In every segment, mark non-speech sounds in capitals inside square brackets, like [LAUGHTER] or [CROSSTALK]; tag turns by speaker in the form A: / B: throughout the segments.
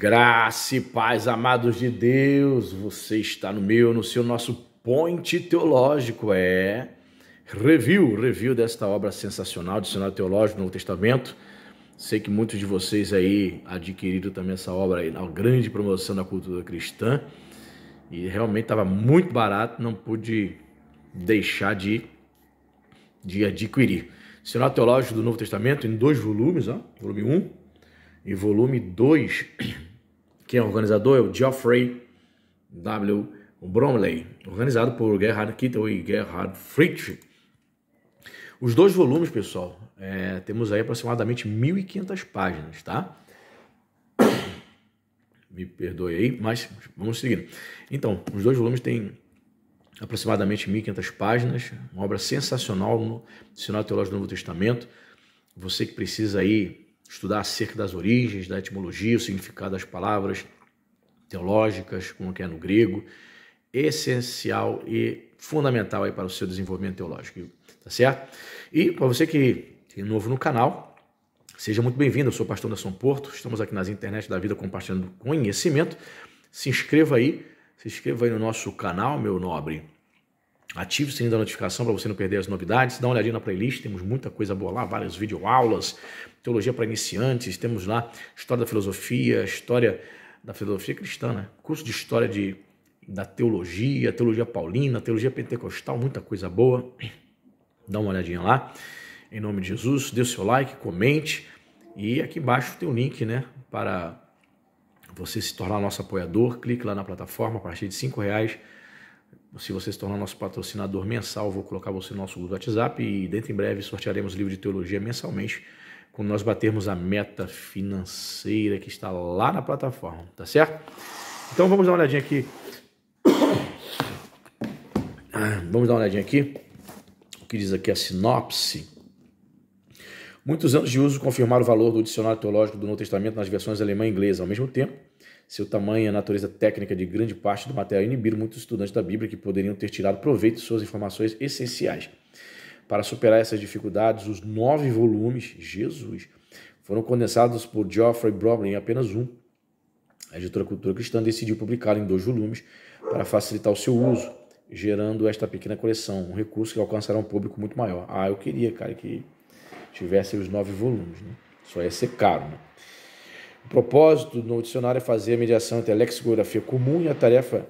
A: Graça e paz, amados de Deus, você está no meu, no seu, nosso ponte teológico, é review, review desta obra sensacional, Dicionário Teológico do Novo Testamento. Sei que muitos de vocês aí adquiriram também essa obra aí, na grande promoção da cultura cristã, e realmente estava muito barato, não pude deixar de, de adquirir. Dicionário Teológico do Novo Testamento em dois volumes, ó, volume 1 e volume 2 quem é o organizador é o Geoffrey W. Bromley, organizado por Gerhard Kittel e Gerhard Fritsch. Os dois volumes, pessoal, é, temos aí aproximadamente 1.500 páginas, tá? [COUGHS] Me perdoe aí, mas vamos seguindo. Então, os dois volumes têm aproximadamente 1.500 páginas, uma obra sensacional no Sinal Teológico do Novo Testamento. Você que precisa aí estudar acerca das origens, da etimologia, o significado das palavras teológicas, como que é no grego, essencial e fundamental aí para o seu desenvolvimento teológico, tá certo? E para você que é novo no canal, seja muito bem-vindo, eu sou o pastor Anderson Porto, estamos aqui nas internet da vida compartilhando conhecimento, se inscreva aí, se inscreva aí no nosso canal, meu nobre, Ative o sininho da notificação para você não perder as novidades. Dá uma olhadinha na playlist, temos muita coisa boa lá, várias videoaulas, teologia para iniciantes, temos lá história da filosofia, história da filosofia cristã, né? curso de história de, da teologia, teologia paulina, teologia pentecostal, muita coisa boa. Dá uma olhadinha lá. Em nome de Jesus, dê o seu like, comente e aqui embaixo tem o um link, né, para você se tornar nosso apoiador. Clique lá na plataforma a partir de cinco reais se você se tornar nosso patrocinador mensal, vou colocar você no nosso grupo do WhatsApp e dentro em breve sortearemos livro de teologia mensalmente quando nós batermos a meta financeira que está lá na plataforma, tá certo? Então vamos dar uma olhadinha aqui. [COUGHS] Vamos dar uma olhadinha aqui. O que diz aqui a sinopse? Muitos anos de uso confirmaram o valor do dicionário teológico do Novo Testamento nas versões alemã e inglesa. Ao mesmo tempo, seu tamanho e a natureza técnica de grande parte do material inibiram muitos estudantes da Bíblia que poderiam ter tirado proveito de suas informações essenciais. Para superar essas dificuldades, os nove volumes, Jesus, foram condensados por Geoffrey Bromley em apenas um. A editora Cultura Cristã decidiu publicá-lo em dois volumes para facilitar o seu uso, gerando esta pequena coleção, um recurso que alcançará um público muito maior. Ah, eu queria, cara, que tivesse os nove volumes, né? Só ia ser caro, né? O propósito no dicionário é fazer a mediação entre a lexicografia comum e a tarefa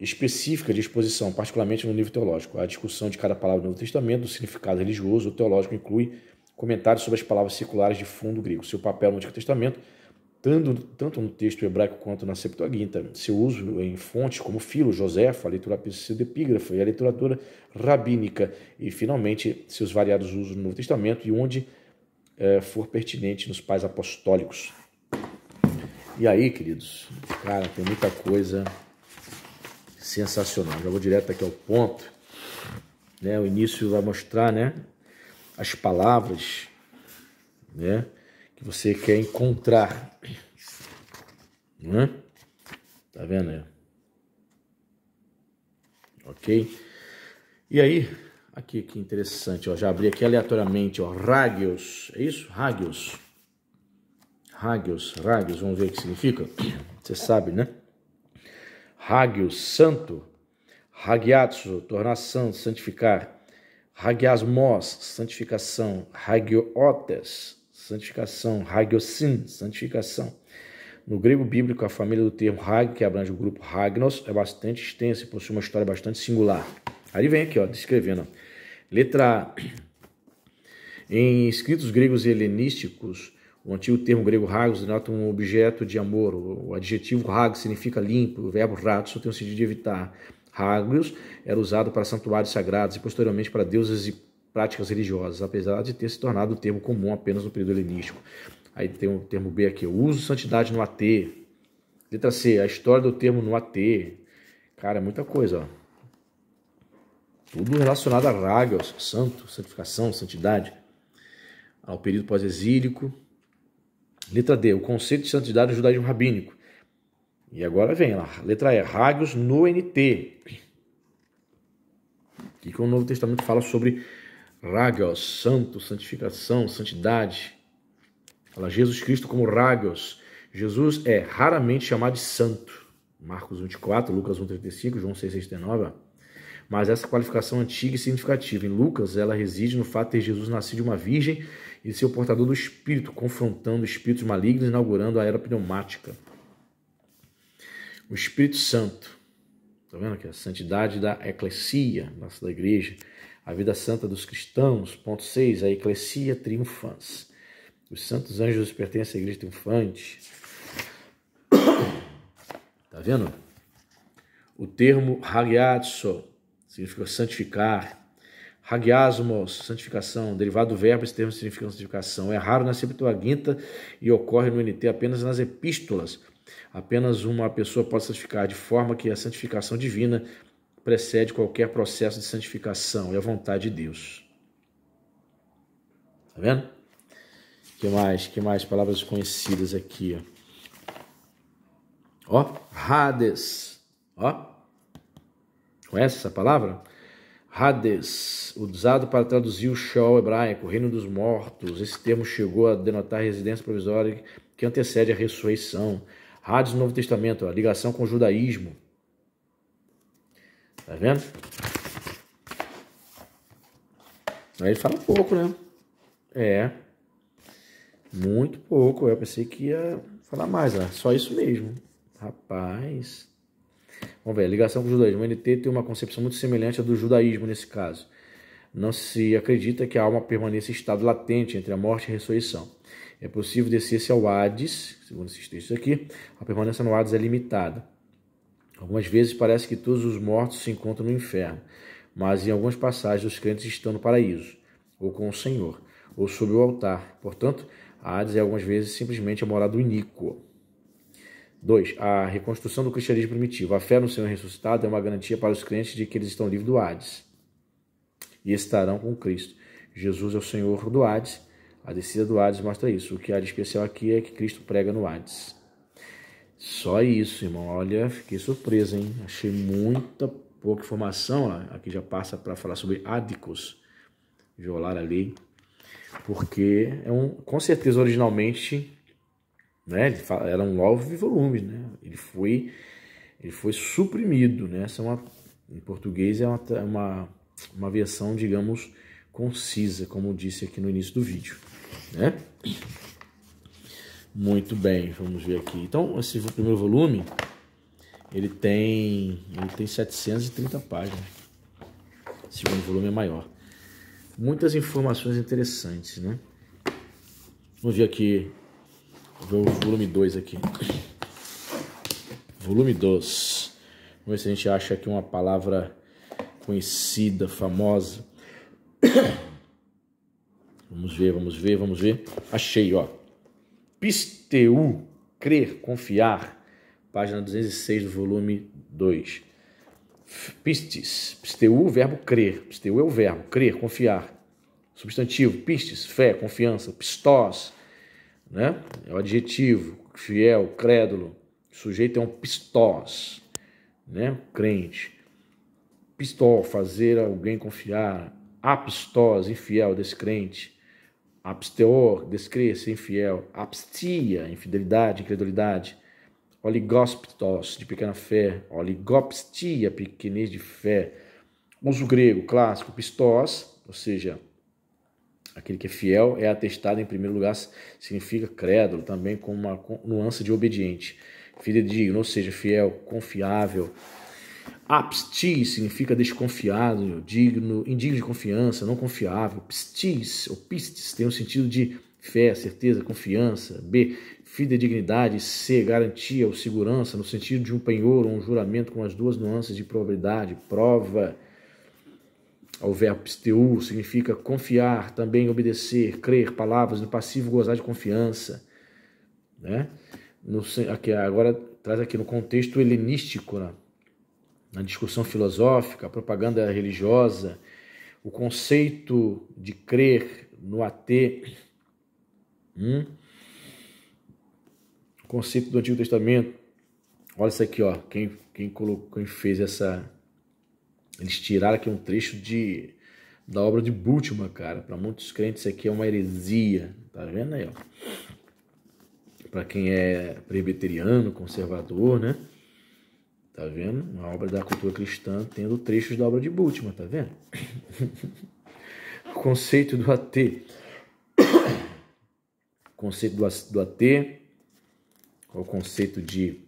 A: específica de exposição, particularmente no nível teológico. A discussão de cada palavra do Novo Testamento, do significado religioso ou teológico, inclui comentários sobre as palavras circulares de fundo grego, seu papel no Antigo Testamento, tanto, tanto no texto hebraico quanto na Septuaginta, seu uso em fontes como Filo, Josefa, a leitura pseudepígrafa e a literatura rabínica, e finalmente seus variados usos no Novo Testamento e onde eh, for pertinente nos pais apostólicos. E aí, queridos, cara, tem muita coisa sensacional. Já vou direto aqui ao ponto. Né? O início vai mostrar né? as palavras né? que você quer encontrar. Né? Tá vendo Ok? E aí, aqui que interessante, ó, já abri aqui aleatoriamente, ó, Hagios, é isso? Hagios. Hagios, Hagios, vamos ver o que significa. Você sabe, né? Hagios, santo. Hagiatso, tornar santo, santificar. Hagiasmos, santificação. Hagiotes, santificação. Hagiosin, santificação. No grego bíblico, a família do termo Hag, que abrange o grupo Hagnos, é bastante extensa e possui uma história bastante singular. Aí vem aqui, ó, descrevendo. Letra A. Em escritos gregos helenísticos, o antigo termo grego ragos denota um objeto de amor. O adjetivo ragos significa limpo, o verbo só tem o sentido de evitar. Hagios era usado para santuários sagrados e posteriormente para deuses e práticas religiosas, apesar de ter se tornado o termo comum apenas no período helenístico. Aí tem o termo B aqui, o uso santidade no AT. Letra C, a história do termo no AT. Cara, é muita coisa, ó. Tudo relacionado a Hagios, santo, santificação, santidade, ao período pós-exílico, Letra D, o conceito de santidade judaico judaísmo rabínico. E agora vem lá, letra E, Hagios no NT. O que o Novo Testamento fala sobre Ragios, santo, santificação, santidade. Fala Jesus Cristo como Ragios. Jesus é raramente chamado de santo. Marcos 24, Lucas 1,35, João 6,69. Mas essa qualificação antiga e significativa em Lucas, ela reside no fato de Jesus nascer de uma virgem e ser o portador do espírito, confrontando espíritos malignos, inaugurando a era pneumática. O Espírito Santo, tá vendo aqui? A santidade da eclesia, nossa da igreja, a vida santa dos cristãos, ponto 6, a eclesia triunfante. Os santos anjos pertencem à igreja triunfante. Está [COUGHS] vendo? O termo hagiatso significa santificar, Hagiasmos, santificação, derivado do verbo, esse termo significa santificação. É raro na Septuaginta e ocorre no NT apenas nas epístolas. Apenas uma pessoa pode santificar, de forma que a santificação divina precede qualquer processo de santificação, é a vontade de Deus. Tá vendo? Que mais? Que mais palavras conhecidas aqui, ó. Ó, Hades. Ó. Conhece essa palavra? Hades, usado para traduzir o Sheol hebraico, reino dos mortos. Esse termo chegou a denotar a residência provisória que antecede a ressurreição. Hades Novo Testamento, a ligação com o judaísmo. Tá vendo? Aí ele fala pouco, né? É. Muito pouco. Eu pensei que ia falar mais, né? Só isso mesmo. Rapaz. Vamos ver, a ligação com o judaísmo. O NT tem uma concepção muito semelhante à do judaísmo nesse caso. Não se acredita que a alma permaneça em estado latente entre a morte e a ressurreição. É possível descer-se ao Hades, segundo esses textos aqui, a permanência no Hades é limitada. Algumas vezes parece que todos os mortos se encontram no inferno, mas em algumas passagens os crentes estão no paraíso, ou com o Senhor, ou sob o altar. Portanto, Hades é algumas vezes simplesmente a morada do iníquo. 2. A reconstrução do cristianismo primitivo. A fé no Senhor ressuscitado é uma garantia para os crentes de que eles estão livres do Hades e estarão com Cristo. Jesus é o Senhor do Hades. A descida do Hades mostra isso. O que há de especial aqui é que Cristo prega no Hades. Só isso, irmão. Olha, fiquei surpreso, hein? Achei muita pouca informação. Ó. Aqui já passa para falar sobre Ádicos, violar a lei, porque é um, com certeza originalmente né? Ele fala, eram nove volumes, né? Ele foi, ele foi suprimido, né? Essa é uma, em português é uma, é uma, uma versão, digamos, concisa, como disse aqui no início do vídeo, né? Muito bem, vamos ver aqui. Então, esse primeiro volume, ele tem, ele tem 730 páginas. O segundo volume é maior. Muitas informações interessantes, né? Vamos ver aqui Vou ver o volume 2 aqui. Volume 2. Vamos ver se a gente acha aqui uma palavra conhecida, famosa. Vamos ver, vamos ver, vamos ver. Achei, ó. Pisteu, crer, confiar. Página 206 do volume 2. Pistis, pisteu, verbo crer. Pisteu é o verbo, crer, confiar. Substantivo, pistes, fé, confiança. Pistós, né? É o adjetivo, fiel, crédulo. O sujeito é um pistós, né? Crente. Pistó, fazer alguém confiar. Apistós, infiel, descrente. apsteor, descrença, infiel. apstia, infidelidade, incredulidade. Oligosptos, de pequena fé. Oligopstia, pequenez de fé. Uso grego, clássico, pistós, ou seja, Aquele que é fiel é atestado em primeiro lugar, significa crédulo, também com uma nuance de obediente. Fidedigno, ou seja, fiel, confiável. Apstis significa desconfiado, digno, indigno de confiança, não confiável. Pstis ou pistis tem o um sentido de fé, certeza, confiança. B, fidedignidade. C, garantia ou segurança, no sentido de um penhor ou um juramento com as duas nuances de probabilidade, prova ao verbo pisteu, significa confiar, também obedecer, crer, palavras, no passivo gozar de confiança. Né? No, aqui, agora traz aqui no contexto helenístico, né? na discussão filosófica, propaganda religiosa, o conceito de crer no atê, hum? o conceito do Antigo Testamento. Olha isso aqui, ó. Quem, quem, colocou, quem fez essa eles tiraram aqui um trecho de da obra de Bultmann, cara. Para muitos crentes isso aqui é uma heresia, tá vendo aí, ó? Para quem é presbiteriano, conservador, né? Tá vendo? Uma obra da cultura cristã tendo trechos da obra de Bultmann, tá vendo? o [LAUGHS] conceito do AT. O [COUGHS] conceito do, do AT é o conceito de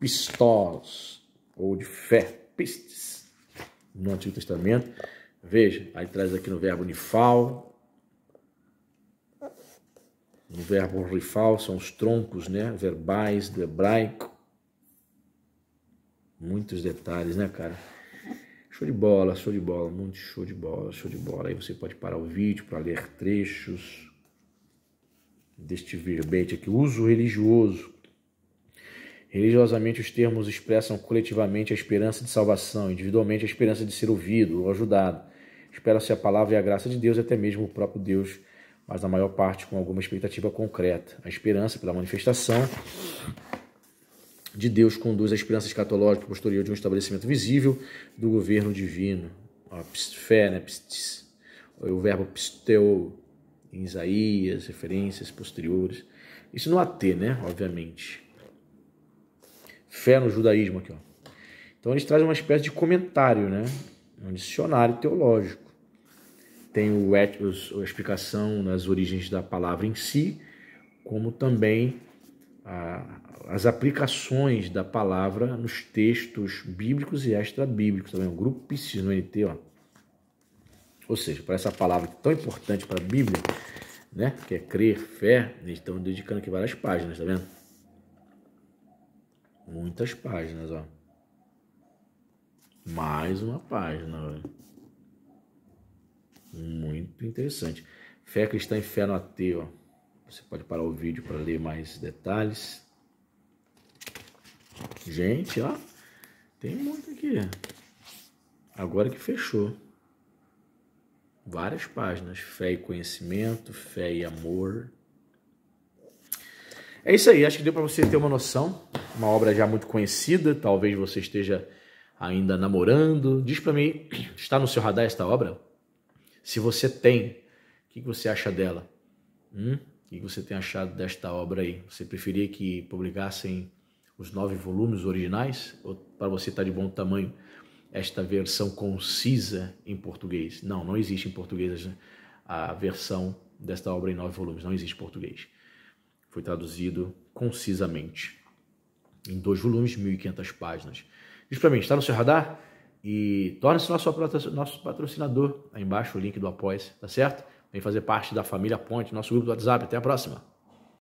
A: pistolos ou de fé, pistes no Antigo Testamento. Veja, aí traz aqui no verbo nifal, no verbo rifal, são os troncos né, verbais do hebraico. Muitos detalhes, né, cara? Show de bola, show de bola, muito show de bola, show de bola. Aí você pode parar o vídeo para ler trechos deste verbete aqui. Uso religioso Religiosamente, os termos expressam coletivamente a esperança de salvação, individualmente a esperança de ser ouvido ou ajudado. Espera-se a palavra e a graça de Deus, e até mesmo o próprio Deus, mas na maior parte com alguma expectativa concreta. A esperança pela manifestação de Deus conduz à esperança escatológica posterior de um estabelecimento visível do governo divino. A fé, né? o verbo pisteu em Isaías, referências posteriores. Isso não há né? Obviamente. Fé no Judaísmo aqui, ó. Então eles trazem uma espécie de comentário, né? É um dicionário teológico. Tem o, etos, a explicação nas origens da palavra em si, como também a, as aplicações da palavra nos textos bíblicos e extra-bíblicos. Também o é grupo Piscis no NT, ó. Ou seja, para essa palavra tão importante para a Bíblia, né? Que é crer, fé, eles estão dedicando aqui várias páginas, tá vendo? muitas páginas, ó. Mais uma página, velho. Muito interessante. Fé cristã e fé no ateu, ó. Você pode parar o vídeo para ler mais detalhes. Gente, ó. Tem muito aqui. Agora que fechou. Várias páginas. Fé e conhecimento, fé e amor. É isso aí, acho que deu para você ter uma noção. Uma obra já muito conhecida, talvez você esteja ainda namorando. Diz para mim, [CLEARS THROAT] está no seu radar esta obra? Se você tem, o que você acha dela? Hum? O que você tem achado desta obra aí? Você preferia que publicassem os nove volumes originais? Ou para você está de bom tamanho esta versão concisa em português? Não, não existe em português a versão desta obra em nove volumes, não existe em português. Foi traduzido concisamente em dois volumes, 1.500 páginas. Diz para mim, está no seu radar? E torne-se nosso, nosso patrocinador. Aí embaixo o link do Apoia, tá certo? Vem fazer parte da família Ponte, nosso grupo do WhatsApp. Até a próxima!